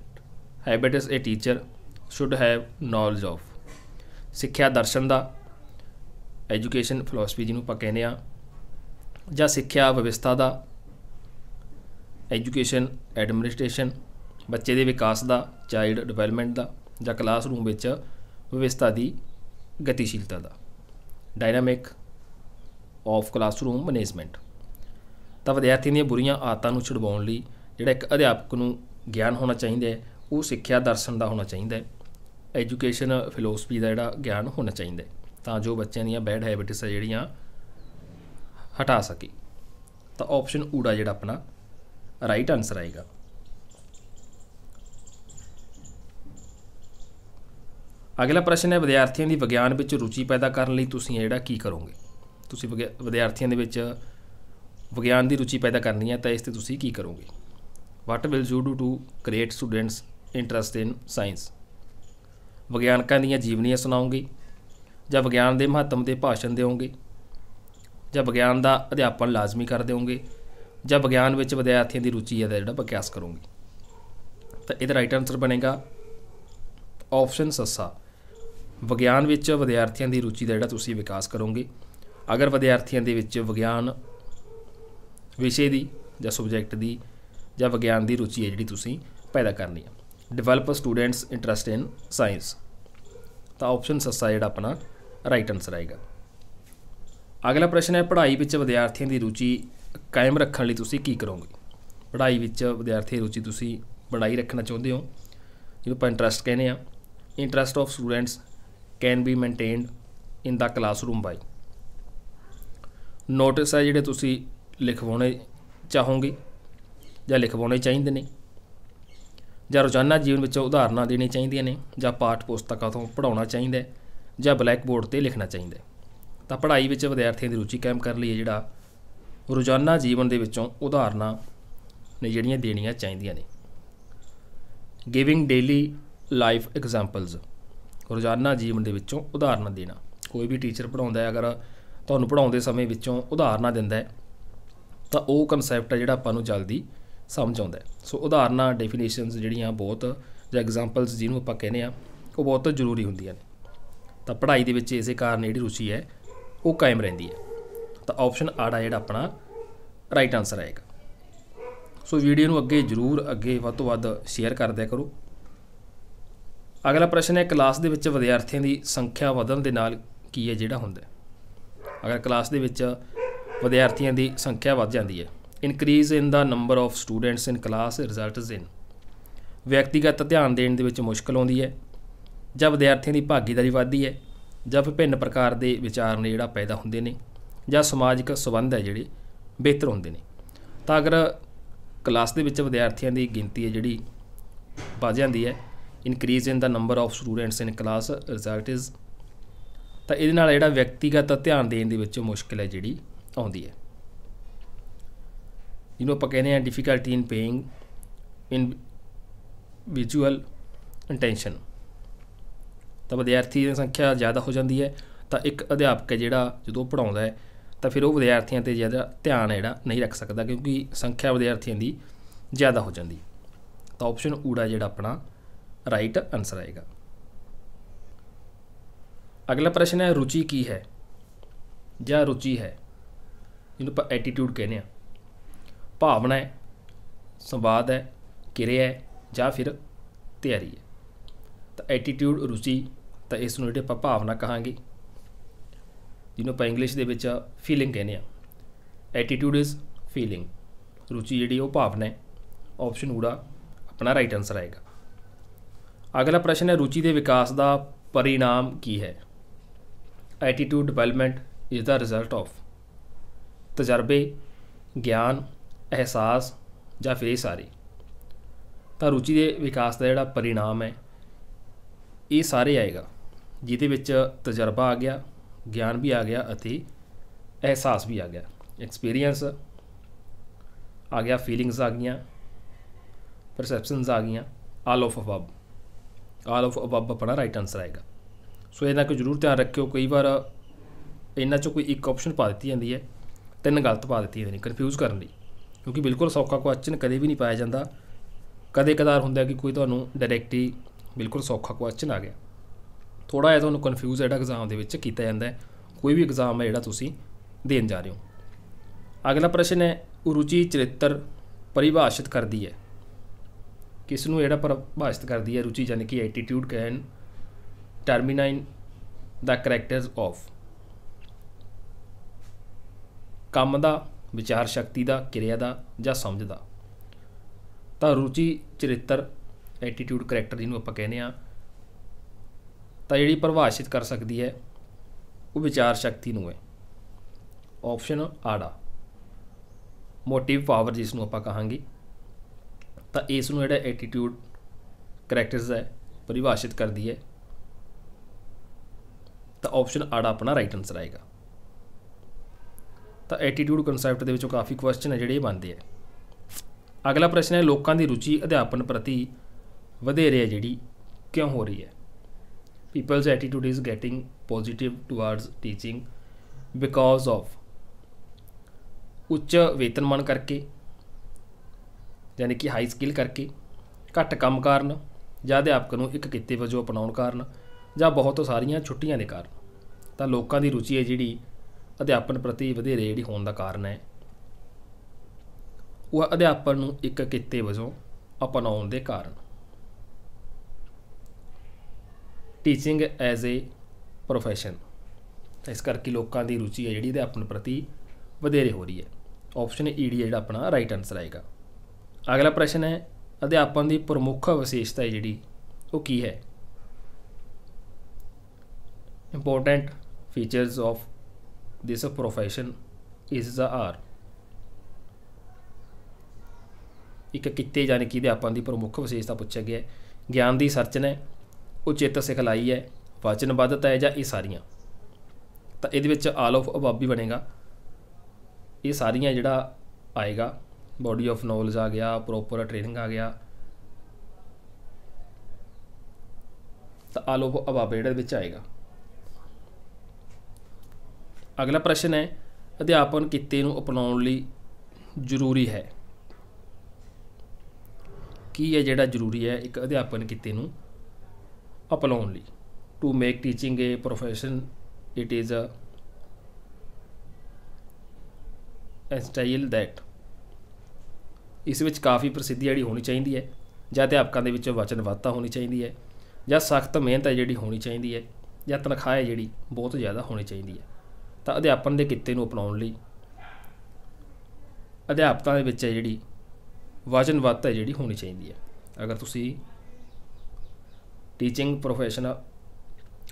habit is a teacher should have knowledge of ਸਿੱਖਿਆ ਦਰਸ਼ਨ ਦਾ ਐਜੂਕੇਸ਼ਨ ਫਿਲਾਸਫੀ ਜਿਹਨੂੰ ਆਪਾਂ ਕਹਿੰਦੇ ਆ ਜਾਂ ਸਿੱਖਿਆ ਵਿਵਸਥਾ ਦਾ ਐਜੂਕੇਸ਼ਨ ਐਡਮਿਨਿਸਟ੍ਰੇਸ਼ਨ ਬੱਚੇ ਦੇ ਵਿਕਾਸ ਦਾ ਚਾਈਲਡ ਡਿਵੈਲਪਮੈਂਟ ਦਾ ਜਾਂ ਕਲਾਸਰੂਮ ਵਿੱਚ ਵਿਵਸਥਾ ਦੀ ਗਤੀਸ਼ੀਲਤਾ the dynamic of classroom management ਤਾਂ ਵਿਦਿਆਰਥੀਆਂ ਦੀਆਂ ਬੁਰੀਆਂ ਆਦਤਾਂ ਨੂੰ ਛਡਵਾਉਣ ਲਈ ਜਿਹੜਾ ਇੱਕ ਅਧਿਆਪਕ ਨੂੰ ਗਿਆਨ ਹੋਣਾ ਚਾਹੀਦਾ ਹੈ ਉਹ ਸਿੱਖਿਆ ਦਰਸ਼ਨ ਦਾ ਹੋਣਾ ਚਾਹੀਦਾ ਹੈ ਐਜੂਕੇਸ਼ਨ ਫਿਲਾਸਫੀ ਦਾ ਜਿਹੜਾ ਗਿਆਨ ਹੋਣਾ ਚਾਹੀਦਾ ਹੈ ਤਾਂ ਜੋ ਬੱਚਿਆਂ ਦੀਆਂ ਬੈਡ ਹੈਬਿਟਸ ਆ ਜਿਹੜੀਆਂ ਹਟਾ ਸਕੇ ਤਾਂ ਆਪਸ਼ਨ ਊੜਾ ਜਿਹੜਾ ਆਪਣਾ ਰਾਈਟ ਆਨਸਰ ਆਏਗਾ ਅਗਲਾ ਪ੍ਰਸ਼ਨ ਹੈ ਵਿਦਿਆਰਥੀਆਂ ਦੀ ਵਿਗਿਆਨ ਵਿੱਚ ਰੁਚੀ ਪੈਦਾ ਕਰਨ ਲਈ ਤੁਸੀਂ ਜਿਹੜਾ ਕੀ ਕਰੋਗੇ ਤੁਸੀਂ ਵਿਦਿਆਰਥੀਆਂ ਦੇ ਵਿੱਚ ਵਿਗਿਆਨ ਦੀ ਰੁਚੀ ਪੈਦਾ ਕਰਨੀ ਹੈ ਤਾਂ ਇਸ ਤੇ ਤੁਸੀਂ ਕੀ ਕਰੋਗੇ what will you do to create students interest in science ਵਿਗਿਆਨਕਾਂ ਦੀਆਂ ਜੀਵਨੀਆਂ ਸੁਣਾਉਂਗੇ ਜਾਂ ਵਿਗਿਆਨ ਦੇ ਮਹੱਤਵ ਦੇ ਭਾਸ਼ਣ ਦੇਵੋਗੇ ਜਾਂ ਵਿਗਿਆਨ ਦਾ ਅਧਿਆਪਨ ਲਾਜ਼ਮੀ ਕਰ ਦੇਵੋਗੇ ਜਾਂ ਵਿਗਿਆਨ ਵਿੱਚ ਵਿਦਿਆਰਥੀਆਂ ਦੀ ਰੁਚੀ ਹੈ ਦਾ ਜਿਹੜਾ ਵਿਕਾਸ ਕਰੋਗੇ ਤਾਂ ਇਹਦਾ ਰਾਈਟ ਆਨਸਰ ਬਣੇਗਾ ਆਪਸ਼ਨ ਸੱਸਾ ਵਿਗਿਆਨ ਵਿੱਚ ਵਿਦਿਆਰਥੀਆਂ ਦੀ ਰੁਚੀ ਦਾ ਜਿਹੜਾ ਤੁਸੀਂ ਵਿਕਾਸ ਕਰੋਗੇ ਅਗਰ ਵਿਦਿਆਰਥੀਆਂ ਦੇ ਵਿੱਚ ਵਿਗਿਆਨ ਵਿਸ਼ੇ ਦੀ ਜਾਂ ਸਬਜੈਕਟ ਦੀ ਜਾਂ ਵਿਗਿਆਨ ਦੀ ਰੁਚੀ ਹੈ ਜਿਹੜੀ ਤੁਸੀਂ ਪੈਦਾ ਕਰਨੀ ਹੈ develop students interest in science ਤਾਂ ਆਪਸ਼ਨ ਸੱਸਾ ਜਿਹੜਾ ਆਪਣਾ ਰਾਈਟ ਆਨਸਰ ਆਏਗਾ ਅਗਲਾ ਪ੍ਰਸ਼ਨ ਹੈ ਪੜ੍ਹਾਈ ਵਿੱਚ ਵਿਦਿਆਰਥੀਆਂ ਦੀ ਰੁਚੀ ਕਾਇਮ ਰੱਖਣ ਲਈ ਤੁਸੀਂ ਕੀ ਕਰੋਗੇ ਪੜ੍ਹਾਈ ਵਿੱਚ ਵਿਦਿਆਰਥੀ ਰੁਚੀ ਤੁਸੀਂ ਬਣਾਈ ਰੱਖਣਾ ਚਾਹੁੰਦੇ ਹੋ ਜਿਹਨੂੰ ਆਪਾਂ ਇੰਟਰਸਟ ਕਹਿੰਦੇ ਆ interest of students can be maintained in the classroom by notice ਹੈ ਜਿਹੜੇ ਤੁਸੀਂ ਲਿਖਵਾਉਣੇ ਚਾਹੋਗੇ ਜਾਂ ਲਿਖਵਾਉਣੇ ਚਾਹੀਦੇ ਨੇ ਜਾਂ ਰੋਜ਼ਾਨਾ ਜੀਵਨ ਵਿੱਚ ਉਦਾਹਰਨਾਂ ਦੇਣੀ ਚਾਹੀਦੀਆਂ ਨੇ ਜਾਂ ਪਾਠ ਪੁਸਤਕਾਂ ਤੋਂ ਪੜਾਉਣਾ ਚਾਹੀਦਾ ਹੈ ਜਾਂ ਬਲੈਕ ਬੋਰਡ ਤੇ ਲਿਖਣਾ ਚਾਹੀਦਾ ਹੈ ਤਾਂ ਪੜ੍ਹਾਈ ਵਿੱਚ ਵਿਦਿਆਰਥੀਆਂ ਦੀ ਰੁਚੀ ਕਾਇਮ ਕਰਨ ਲਈ ਜਿਹੜਾ ਰੋਜ਼ਾਨਾ ਜੀਵਨ ਦੇ ਵਿੱਚੋਂ ਉਦਾਹਰਨਾਂ ਨੇ ਜਿਹੜੀਆਂ ਦੇਣੀਆਂ ਚਾਹੀਦੀਆਂ ਨੇ ਗਿਵਿੰਗ ਡੇਲੀ ਲਾਈਫ ਐਗਜ਼ਾਮਪਲਸ ਰੋਜ਼ਾਨਾ ਜੀਵਨ ਦੇ ਵਿੱਚੋਂ ਉਦਾਹਰਨ ਦੇਣਾ ਕੋਈ ਵੀ ਟੀਚਰ ਪੜਾਉਂਦਾ ਹੈ ਅਗਰ ਤੁਹਾਨੂੰ ਪੜਾਉਂਦੇ ਸਮੇਂ ਵਿੱਚੋਂ ਉਦਾਹਰਨਾਂ ਦਿੰਦਾ ਹੈ ਤਾਂ ਉਹ ਕਨਸੈਪਟ ਹੈ ਜਿਹੜਾ ਆਪਾਂ ਨੂੰ ਜਲਦੀ ਸਮਝ ਆਉਂਦਾ ਹੈ ਸੋ ਉਦਾਹਰਨਾਂ ਡੈਫੀਨੇਸ਼ਨਸ ਜਿਹੜੀਆਂ ਬਹੁਤ ਜਾਂ ਐਗਜ਼ਾਮਪਲਸ ਜਿਹਨੂੰ ਆਪਾਂ ਕਹਿੰਦੇ ਆ ਉਹ ਬਹੁਤ ਜ਼ਰੂਰੀ ਹੁੰਦੀਆਂ ਨੇ ਤਾਂ ਪੜ੍ਹਾਈ ਦੇ ਵਿੱਚ ਇਸੇ ਕਾਰਨ ਜਿਹੜੀ ਰੁਚੀ ਹੈ ਉਹ ਕਾਇਮ ਰਹਿੰਦੀ ਹੈ ਤਾਂ ਆਪਸ਼ਨ ਆੜਾ ਜਿਹੜਾ ਆਪਣਾ ਰਾਈਟ ਆਨਸਰ ਆਏਗਾ ਸੋ ਵੀਡੀਓ ਨੂੰ ਅੱਗੇ ਜਰੂਰ ਅੱਗੇ ਵੱਧ ਤੋਂ ਵੱਧ ਸ਼ੇਅਰ ਕਰਦਿਆ ਕਰੋ ਅਗਲਾ ਪ੍ਰਸ਼ਨ ਹੈ ਕਲਾਸ ਦੇ ਵਿੱਚ ਵਿਦਿਆਰਥੀਆਂ ਦੀ ਸੰਖਿਆ ਵਧਣ ਦੇ ਨਾਲ ਕੀ ਹੈ ਜਿਹੜਾ ਹੁੰਦਾ ਅਗਰ ਕਲਾਸ ਦੇ ਵਿੱਚ ਵਿਦਿਆਰਥੀਆਂ ਦੀ ਸੰਖਿਆ ਵੱਧ ਜਾਂਦੀ ਹੈ increase in the number of students in class results in ਵਿਅਕਤੀਗਤ ਧਿਆਨ ਦੇਣ ਦੇ ਵਿੱਚ ਮੁਸ਼ਕਲ ਆਉਂਦੀ ਹੈ ਜਾਂ ਵਿਦਿਆਰਥੀਆਂ ਦੀ ਭਾਗੀਦਾਰੀ ਵਧਦੀ ਹੈ ਜਾਂ ਵਿਭਿੰਨ ਪ੍ਰਕਾਰ ਦੇ ਵਿਚਾਰ ਨੇ ਜਿਹੜਾ ਪੈਦਾ ਹੁੰਦੇ ਨੇ ਜਾਂ ਸਮਾਜਿਕ ਸਬੰਧ ਹੈ ਜਿਹੜੇ ਬਿਹਤਰ ਹੁੰਦੇ ਨੇ ਤਾਂ ਅਗਰ ਕਲਾਸ ਦੇ ਵਿੱਚ ਵਿਦਿਆਰਥੀਆਂ ਦੀ ਗਿਣਤੀ ਹੈ ਜਿਹੜੀ ਵੱਧ ਜਾਂਦੀ ਹੈ increase in the number of students in class result is ਤਾਂ ਇਹਦੇ ਨਾਲ ਜਿਹੜਾ ਵਿਅਕਤੀਗਤ ਧਿਆਨ ਦੇਣ ਦੇ ਵਿੱਚ ਮੁਸ਼ਕਲ ਹੈ ਜਿਹੜੀ ਆਉਂਦੀ ਹੈ ਇਹਨੂੰ ਆਪਾਂ ਕਹਿੰਦੇ ਆ difficulty in paying in visual intention ਤਾਂ ਵਿਦਿਆਰਥੀ ਦੀ ਸੰਖਿਆ ਜ਼ਿਆਦਾ ਹੋ ਜਾਂਦੀ ਹੈ ਤਾਂ ਇੱਕ ਅਧਿਆਪਕ ਜਿਹੜਾ ਜਦੋਂ ਪੜਾਉਂਦਾ ਹੈ ਤਾਂ ਫਿਰ ਉਹ ਵਿਦਿਆਰਥੀਆਂ ਤੇ ਜ਼ਿਆਦਾ ਧਿਆਨ ਜਿਹੜਾ ਨਹੀਂ ਰੱਖ ਸਕਦਾ ਕਿਉਂਕਿ ਸੰਖਿਆ ਵਿਦਿਆਰਥੀਆਂ ਦੀ ਜ਼ਿਆਦਾ ਹੋ ਜਾਂਦੀ ਤਾਂ ਆਪਸ਼ਨ ਊੜਾ ਜਿਹੜਾ ਆਪਣਾ ਰਾਈਟ ਆਨਸਰ ਆਏਗਾ ਅਗਲਾ ਪ੍ਰਸ਼ਨ ਹੈ ਰੁਚੀ ਕੀ ਹੈ ਜਾਂ ਰੁਚੀ ਹੈ ਜਿਹਨੂੰ ਆਪਾਂ ਐਟੀਟਿਊਡ ਕਹਿੰਦੇ ਆ ਭਾਵਨਾ ਹੈ ਸੰਵਾਦ ਹੈ ਕਿਰਿਆ ਹੈ ਜਾਂ ਫਿਰ ਤਿਆਰੀ ਹੈ ਤਾਂ ਐਟੀਟਿਊਡ ਰੁਚੀ ਤਾਂ ਇਸ ਨੂੰ ਜਿਹੜੇ ਆਪਾਂ ਭਾਵਨਾ ਕਹਾਂਗੇ ਜਿਹਨੂੰ ਆਪਾਂ ਇੰਗਲਿਸ਼ ਦੇ ਵਿੱਚ ਫੀਲਿੰਗ ਕਹਿੰਦੇ ਆ ਐਟੀਟਿਊਡ ਇਜ਼ ਫੀਲਿੰਗ ਰੁਚੀ ਜਿਹੜੀ ਉਹ ਭਾਵਨਾ ਹੈ ਆਪਸ਼ਨ ਊੜਾ ਆਪਣਾ ਰਾਈਟ ਆਨਸਰ ਆਏਗਾ ਅਗਲਾ ਪ੍ਰਸ਼ਨ ਹੈ ਰੁਚੀ ਦੇ ਵਿਕਾਸ ਦਾ ਪਰਿਣਾਮ ਕੀ ਹੈ attitude development is the result of ਤਜਰਬੇ ਗਿਆਨ ਅਹਿਸਾਸ ਜਾਂ ਫਿਰ ਇਹ ਸਾਰੇ ਤਾਂ ਰੁਚੀ ਦੇ ਵਿਕਾਸ ਦਾ ਜਿਹੜਾ ਪਰਿਣਾਮ ਹੈ ਇਹ ਸਾਰੇ ਆਏਗਾ ਜਿਹਦੇ ਵਿੱਚ ਤਜਰਬਾ ਆ ਗਿਆ ਗਿਆਨ ਵੀ ਆ ਗਿਆ ਅਤੇ ਅਹਿਸਾਸ ਵੀ ਆ ਗਿਆ ਐਕਸਪੀਰੀਅੰਸ ਆ ਗਿਆ ਫੀਲਿੰਗਸ ਆ ਗਈਆਂ ਪਰਸੈਪਸ਼ਨਸ ਆ ਗਈਆਂ all of above all of above ਆਪਣਾ ਰਾਈਟ ਆਨਸਰ ਆਏਗਾ ਸੋ ਇਹਨਾਂ ਕੋ ਜਰੂਰ ਧਿਆਨ ਰੱਖਿਓ ਕਈ ਵਾਰ ਇਹਨਾਂ ਚੋਂ ਕੋਈ ਇੱਕ ਆਪਸ਼ਨ ਪਾ ਦਿੱਤੀ ਜਾਂਦੀ ਹੈ ਤਿੰਨ ਗਲਤ ਪਾ ਦਿੱਤੀ ਜਾਂਦੀ ਨੇ ਕਨਫਿਊਜ਼ ਕਰਨ ਲਈ ਕਿਉਂਕਿ ਬਿਲਕੁਲ ਸੌਖਾ ਕੁਐਸਚਨ ਕਦੇ ਵੀ ਨਹੀਂ ਪਾਇਆ ਜਾਂਦਾ ਕਦੇ ਕਦਾਰ ਹੁੰਦਾ ਕਿ ਕੋਈ ਤੁਹਾਨੂੰ ਡਾਇਰੈਕਟਲੀ ਬਿਲਕੁਲ ਸੌਖਾ ਕੁਐਸਚਨ ਆ ਗਿਆ ਥੋੜਾ ਇਹ ਤੁਹਾਨੂੰ ਕਨਫਿਊਜ਼ ਜਿਹੜਾ ਐਗਜ਼ਾਮ ਦੇ ਵਿੱਚ ਕੀਤਾ ਜਾਂਦਾ ਹੈ ਕੋਈ ਵੀ ਐਗਜ਼ਾਮ ਹੈ ਜਿਹੜਾ ਤੁਸੀਂ ਦੇਣ ਜਾ ਰਹੇ ਹੋ ਅਗਲਾ ਪ੍ਰਸ਼ਨ ਹੈ ਉਰੂਚੀ ਚਰਿੱਤਰ ਪਰਿਭਾਸ਼ਿਤ ਕਰਦੀ ਹੈ ਕਿਸ ਨੂੰ ਜਿਹੜਾ ਪਰਿਭਾਸ਼ਿਤ ਕਰਦੀ ਹੈ ਰੁਚੀ ਯਾਨੀ ਕਿ attitude can determine the characters of ਕੰਮ ਦਾ ਵਿਚਾਰ ਸ਼ਕਤੀ ਦਾ ਕਿਰਿਆ ਦਾ ਜਾਂ ਸਮਝ ਦਾ ਤਾਂ ਰੁਚੀ ਚਰਿੱਤਰ ਐਟੀਟਿਊਡ ਕੈਰੈਕਟਰ ਜਿਹਨੂੰ ਆਪਾਂ ਕਹਿੰਦੇ ਆ ਤਾਂ ਜਿਹੜੀ ਪਰਿਭਾਸ਼ਿਤ ਕਰ ਸਕਦੀ ਹੈ ਉਹ ਵਿਚਾਰ ਸ਼ਕਤੀ ਨੂੰ ਹੈ ਆਪਸ਼ਨ ਆੜਾ ਮੋਟਿਵ ਪਾਵਰ ਜਿਸ ਨੂੰ ਆਪਾਂ ਕਹਾਂਗੇ ਤਾਂ ਇਸ ਨੂੰ ਜਿਹੜਾ ਐਟੀਟਿਊਡ ਕੈਰੈਕਟਰਸ ਹੈ ਪਰਿਭਾਸ਼ਿਤ ਕਰਦੀ ਹੈ ਤਾਂ ਆਪਸ਼ਨ ਆੜਾ ਆਪਣਾ ਰਾਈਟ ਆਨਸਰ ਆਏਗਾ ਤਾਂ ਐਟੀਟਿਊਡ ਕਨਸੈਪਟ ਦੇ ਵਿੱਚੋਂ ਕਾਫੀ ਕੁਐਸਚਨ ਹੈ ਜਿਹੜੇ ਬਣਦੇ ਆ ਅਗਲਾ ਪ੍ਰਸ਼ਨ ਹੈ ਲੋਕਾਂ ਦੀ ਰੁਚੀ ਅਧਿਆਪਨ ਪ੍ਰਤੀ ਵਧੇਰੇ ਹੈ ਜਿਹੜੀ ਕਿਉਂ ਹੋ ਰਹੀ ਹੈ people's attitude is getting positive towards teaching because of ਉੱਚ ਵੇਤਨਮਾਨ ਕਰਕੇ ਯਾਨੀ ਕਿ ਹਾਈ ਸਕਿੱਲ ਕਰਕੇ ਘੱਟ ਕੰਮ ਕਾਰਨ ਜਾਂ ਅਧਿਆਪਕ ਨੂੰ ਇੱਕ ਕਿੱਤੇ ਵਜੋਂ ਅਪਣਾਉਣ ਕਾਰਨ ਜਾਂ ਬਹੁਤ ਸਾਰੀਆਂ ਛੁੱਟੀਆਂ ਦੇ ਕਾਰਨ ਤਾਂ ਲੋਕਾਂ ਦੀ ਰੁਚੀ ਹੈ ਜਿਹੜੀ ਅਧਿਆਪਨ ਪ੍ਰਤੀ ਵਧੇਰੇ ਜਿਹੜੀ ਹੋਣ ਦਾ ਕਾਰਨ ਹੈ ਉਹ ਅਧਿਆਪਨ ਨੂੰ ਇੱਕ ਕਿੱਤੇ ਵਜੋਂ ਅਪਣਾਉਣ ਦੇ ਕਾਰਨ ਟੀਚਿੰਗ ਐਜ਼ ਅ ਪ੍ਰੋਫੈਸ਼ਨ ਇਸ ਕਰਕੇ ਲੋਕਾਂ ਦੀ ਰੁਚੀ ਹੈ ਜਿਹੜੀ ਅਧਿਆਪਨ ਪ੍ਰਤੀ ਵਧੇਰੇ ਹੋ ਰਹੀ ਹੈ ਆਪਸ਼ਨ ਡੀ ਜਿਹੜਾ ਆਪਣਾ ਰਾਈਟ ਆਨਸਰ ਆਏਗਾ ਅਗਲਾ ਪ੍ਰਸ਼ਨ ਹੈ ਅਧਿਆਪਨ ਦੀ ਪ੍ਰਮੁੱਖ ਵਿਸ਼ੇਸ਼ਤਾ ਜਿਹੜੀ ਉਹ ਕੀ ਹੈ important features of this profession ਇਸ ਦਾ ਆਰ ਇੱਕ ਕਿੱਤੇ ਜਾਣੀ ਕਿ ਅਧਿਆਪਨ ਦੀ ਪ੍ਰਮੁੱਖ ਵਿਸ਼ੇਸ਼ਤਾ ਪੁੱਛਿਆ ਗਿਆ ਹੈ ਗਿਆਨ ਦੀ ਸਰਚਨਾ ਹੈ ਉਚੇਤ ਸਿਖਲਾਈ ਹੈ ਵਚਨਬੱਧਤਾ ਹੈ ਜਾਂ ਇਹ ਸਾਰੀਆਂ ਤਾਂ ਇਹਦੇ ਵਿੱਚ ਆਲ ਆਫ ਅਬਾਬੀ ਬਣੇਗਾ ਇਹ ਸਾਰੀਆਂ ਜਿਹੜਾ ਆਏਗਾ ਬਾਡੀ ਆਫ ਨੋਲਜ ਆ ਗਿਆ ਪ੍ਰੋਪਰ ਟ੍ਰੇਨਿੰਗ ਆ ਗਿਆ ਤਾਂ ਆਲ ਆਫ ਅਬਾਬ ਜਿਹੜਾ ਵਿੱਚ ਆਏਗਾ ਅਗਲਾ ਪ੍ਰਸ਼ਨ ਹੈ ਅਧਿਆਪਨ ਕਿੱਤੇ ਨੂੰ ਅਪਣਾਉਣ ਲਈ ਜ਼ਰੂਰੀ ਹੈ ਕੀ ਹੈ ਜਿਹੜਾ ਜ਼ਰੂਰੀ ਹੈ ਇੱਕ ਅਧਿਆਪਨ ਕਿੱਤੇ ਨੂੰ ਅਪਣਾਉਣ ਲਈ to make teaching a profession it is a style that ਇਸ ਵਿੱਚ ਕਾਫੀ ਪ੍ਰਸਿੱਧੀ ਜਿਹੜੀ ਹੋਣੀ ਚਾਹੀਦੀ ਹੈ ਜਾਂ ਅਧਿਆਪਕਾਂ ਦੇ ਵਿੱਚੋਂ ਵਚਨਬੱਧਤਾ ਹੋਣੀ ਚਾਹੀਦੀ ਹੈ ਜਾਂ ਸਖਤ ਮਿਹਨਤ ਹੈ ਜਿਹੜੀ ਹੋਣੀ ਚਾਹੀਦੀ ਹੈ ਜਾਂ ਤਨਖਾਹ ਹੈ ਜਿਹੜੀ ਬਹੁਤ ਜ਼ਿਆਦਾ ਹੋਣੀ ਚਾਹੀਦੀ ਹੈ ਤਾਂ ਅਧਿਆਪਨ ਦੇ ਕਿੱਤੇ ਨੂੰ ਅਪਣਾਉਣ ਲਈ ਅਧਿਆਪਕਾਂ ਦੇ ਵਿੱਚ ਹੈ ਜਿਹੜੀ ਵਚਨਬੱਧਤਾ ਜਿਹੜੀ ਹੋਣੀ ਚਾਹੀਦੀ ਹੈ ਅਗਰ ਤੁਸੀਂ ਟੀਚਿੰਗ ਪ੍ਰੋਫੈਸ਼ਨ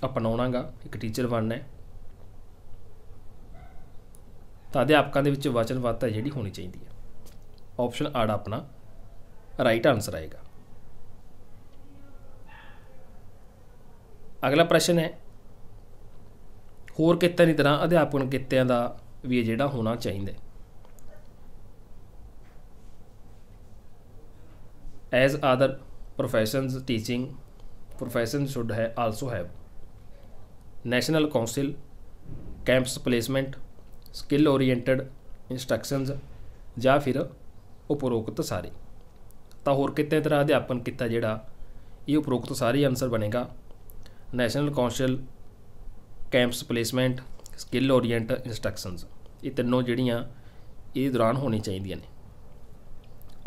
ਅਪਣਾਉਣਾਗਾ ਇੱਕ ਟੀਚਰ ਬਣਨਾ ਹੈ ਤਾਂ ਅਧਿਆਪਕਾਂ ਦੇ ਵਿੱਚ ਵਚਨਬੱਧਤਾ ਜਿਹੜੀ ਹੋਣੀ ਚਾਹੀਦੀ ਹੈ ऑप्शन आर अपना राइट आंसर आएगा ਅਗਲਾ ਪ੍ਰਸ਼ਨ ਹੈ ਹੋਰ ਕਿਤੇ ਨਹੀਂ ਤਰ੍ਹਾਂ ਅਧਿਆਪਨ ਕਿੱਤਿਆਂ ਦਾ ਵੀ ਜਿਹੜਾ ਹੋਣਾ ਚਾਹੀਦਾ as other professions teaching professions should have also have national council campus placement skill oriented instructions ਜਾਂ ਫਿਰ ਉਪਰੋਕਤ ਸਾਰੇ ਤਾਂ ਹੋਰ ਕਿਤੇ ਤਰ੍ਹਾਂ ਅਧਿਆਪਨ ਕੀਤਾ ਜਿਹੜਾ ਇਹ ਉਪਰੋਕਤ ਸਾਰੇ ਆਨਸਰ ਬਣੇਗਾ national council campus placement skill orient instructions ਇਹ ਤਿੰਨੋਂ ਜਿਹੜੀਆਂ ਇਹ ਦੌਰਾਨ ਹੋਣੀ ਚਾਹੀਦੀਆਂ ਨੇ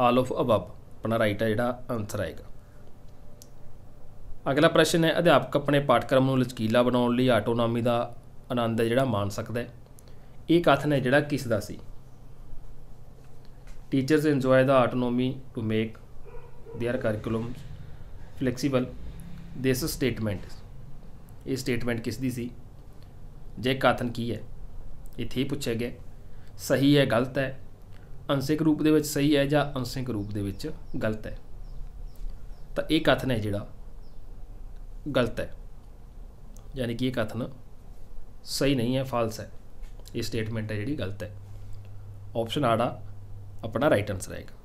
ਆਲ ਆਫ ਅਬਵ ਆਪਣਾ ਰਾਈਟ ਹੈ ਜਿਹੜਾ ਆਨਸਰ ਆਏਗਾ ਅਗਲਾ ਪ੍ਰਸ਼ਨ ਹੈ ਅਧਿਆਪਕ ਆਪਣੇ ਪਾਠਕ੍ਰਮ ਨੂੰ ਲਚਕੀਲਾ ਬਣਾਉਣ ਲਈ ਆਟੋਨੋਮੀ ਦਾ ਆਨੰਦ ਜਿਹੜਾ ਮਾਣ ਸਕਦਾ ਹੈ ਇਹ ਕਥਨ ਹੈ ਜਿਹੜਾ ਕਿਸ ਦਾ ਸੀ Teachers enjoy the autonomy to make their curriculum flexible. This statement ਇਹ ਸਟੇਟਮੈਂਟ ਕਿਸ ਦੀ ਸੀ ਜੇ ਕਾਥਨ ਕੀ ਹੈ ਇੱਥੇ ਹੀ ਪੁੱਛਿਆ ਗਿਆ ਸਹੀ ਹੈ ਗਲਤ ਹੈ ਅੰਸ਼ਿਕ ਰੂਪ ਦੇ ਵਿੱਚ ਸਹੀ ਹੈ ਜਾਂ ਅੰਸ਼ਿਕ ਰੂਪ ਦੇ ਵਿੱਚ ਗਲਤ ਹੈ ਤਾਂ ਇਹ ਕਥਨ ਹੈ ਜਿਹੜਾ ਗਲਤ ਹੈ ਯਾਨੀ ਕਿ ਇਹ ਕਥਨ ਸਹੀ ਨਹੀਂ ਹੈ ਫਾਲਸ ਹੈ ਇਹ ਸਟੇਟਮੈਂਟ ਹੈ ਜਿਹੜੀ ਗਲਤ ਹੈ ਆਪਸ਼ਨ ਆੜਾ अपना राइट आंसर आएगा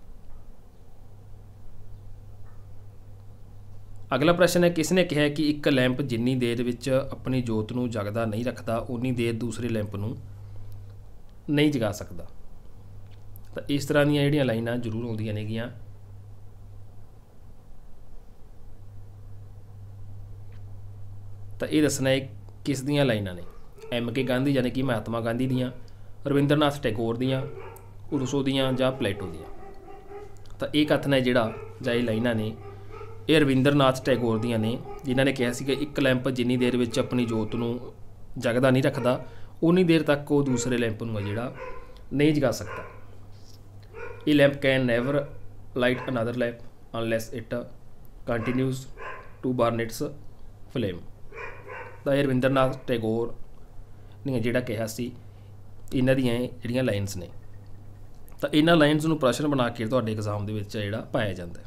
ਅਗਲਾ ਪ੍ਰਸ਼ਨ ਹੈ ਕਿਸ ਨੇ ਕਿਹਾ ਕਿ ਇੱਕ ਲੈਂਪ ਜਿੰਨੀ ਦੇਰ ਵਿੱਚ ਆਪਣੀ ਜੋਤ ਨੂੰ ਜਗਦਾ ਨਹੀਂ ਰੱਖਦਾ ਉਨੀ ਦੇਰ ਦੂਸਰੇ ਲੈਂਪ ਨੂੰ ਨਹੀਂ ਜਗਾ ਸਕਦਾ ਤਾਂ ਇਸ ਤਰ੍ਹਾਂ ਦੀਆਂ ਜਿਹੜੀਆਂ ਲਾਈਨਾਂ ਜ਼ਰੂਰ ਆਉਂਦੀਆਂ ਨੇਗੀਆਂ ਤਾਂ ਇਹ ਦੱਸਣਾ ਹੈ ਕਿਸ ਦੀਆਂ ਲਾਈਨਾਂ ਨੇ ਐਮ ਕੇ ਗਾਂਧੀ ਯਾਨੀ ਕਿ ਮਹਾਤਮਾ ਗਾਂਧੀ ਦੀਆਂ ਰਵਿੰਦਰਨਾਥ ਟੈਗੋਰ ਦੀਆਂ ਰੂਸੋ ਦੀਆਂ ਜਾਂ ਪਲੇਟੋ ਦੀਆਂ ਤਾਂ ਇਹ ਕਥਨ ਹੈ ਜਿਹੜਾ ਜਾਂ ਇਹ ਲਾਈਨਾਂ ਨੇ ਇਹ ਰਵਿੰਦਰਨਾਥ ਟੈਗੋਰ ਦੀਆਂ ਨੇ ਜਿਨ੍ਹਾਂ ਨੇ ਕਿਹਾ ਸੀ ਕਿ ਇੱਕ ਲੈਂਪ ਜਿੰਨੀ ਦੇਰ ਵਿੱਚ ਆਪਣੀ ਜੋਤ ਨੂੰ ਜਗਦਾ ਨਹੀਂ ਰੱਖਦਾ ਉਨੀ ਦੇਰ ਤੱਕ ਉਹ ਦੂਸਰੇ ਲੈਂਪ ਨੂੰ ਜਿਹੜਾ ਨਹੀਂ ਜਗਾ ਸਕਦਾ ਇਹ lamp can never light another lamp unless it continues to burn its flame ਤਾਂ ਇਹ ਰਵਿੰਦਰਨਾਥ ਟੈਗੋਰ ਨੇ ਜਿਹੜਾ ਕਿਹਾ ਸੀ ਇਹਨਾਂ ਦੀਆਂ ਜਿਹੜੀਆਂ ਲਾਈਨਸ ਨੇ ਤਾਂ ਇਹਨਾਂ ਲਾਈਨਸ ਨੂੰ ਪ੍ਰਸ਼ਨ ਬਣਾ ਕੇ ਤੁਹਾਡੇ ਐਗਜ਼ਾਮ ਦੇ ਵਿੱਚ ਜਿਹੜਾ ਪਾਇਆ ਜਾਂਦਾ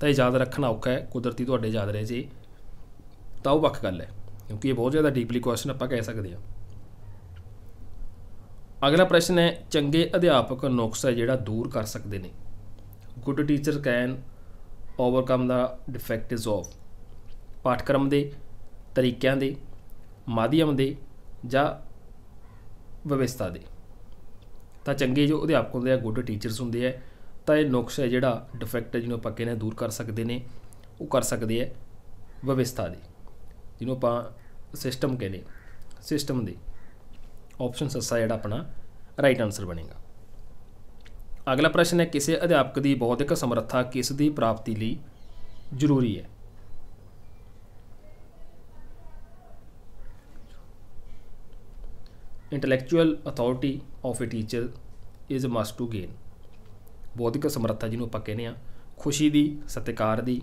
ਤਾਂ ਇਹ ਯਾਦ ਰੱਖਣਾ ਔਖਾ ਹੈ ਕੁਦਰਤੀ ਤੁਹਾਡੇ ਯਾਦ ਰਹੇ ਜੀ ਤਾਂ ਉਹ ਵੱਖ ਗੱਲ ਹੈ ਕਿਉਂਕਿ ਇਹ ਬਹੁਤ ਜ਼ਿਆਦਾ ਡੀਪਲੀ ਕੁਐਸਚਨ ਆਪਾਂ ਕਹਿ ਸਕਦੇ ਹਾਂ ਅਗਲਾ ਪ੍ਰਸ਼ਨ ਹੈ ਚੰਗੇ ਅਧਿਆਪਕ ਨੁਕਸ ਹੈ ਜਿਹੜਾ ਦੂਰ ਕਰ ਸਕਦੇ ਨੇ good teacher can overcome the is of ਪਾਠਕ੍ਰਮ ਦੇ ਤਰੀਕਿਆਂ ਦੇ ਮਾਧਿਅਮ ਦੇ ਜਾਂ ਵਿਵਸਥਾ ਦੇ ਤਾਂ ਚੰਗੇ ਜੋ ਅਧਿਆਪਕ ਹੁੰਦੇ ਆ ਗੁੱਡ ਟੀਚਰਸ ਹੁੰਦੇ ਆ ਤਾਂ ਇਹ ਨੁਕਸ ਹੈ ਜਿਹੜਾ ਡਿਫੈਕਟ ਹੈ ਜਿਹਨੂੰ ਆਪਾਂ ਕਹਿੰਦੇ ਦੂਰ ਕਰ ਸਕਦੇ ਨੇ ਉਹ ਕਰ ਸਕਦੇ ਆ ਵਿਵਸਥਾ ਦੀ ਜਿਹਨੂੰ ਆਪਾਂ ਸਿਸਟਮ ਕਹਿੰਦੇ ਸਿਸਟਮ ਦੇ ਆਪਸ਼ਨ ਸਸਾ ਜਿਹੜਾ ਆਪਣਾ ਰਾਈਟ ਆਨਸਰ ਬਣੇਗਾ ਅਗਲਾ ਪ੍ਰਸ਼ਨ ਹੈ ਕਿਸੇ ਅਧਿਆਪਕ ਦੀ ਬੌਧਿਕ ਸਮਰੱਥਾ ਕਿਸ ਦੀ ਪ੍ਰਾਪਤੀ ਲਈ ਜ਼ਰੂਰੀ ਹੈ intellectual authority of a teacher is a must to gain ਬੌਧਿਕ ਸਮਰੱਥਾ ਜਿਹਨੂੰ ਆਪਾਂ ਕਹਿੰਦੇ ਆ ਖੁਸ਼ੀ ਦੀ ਸਤਿਕਾਰ ਦੀ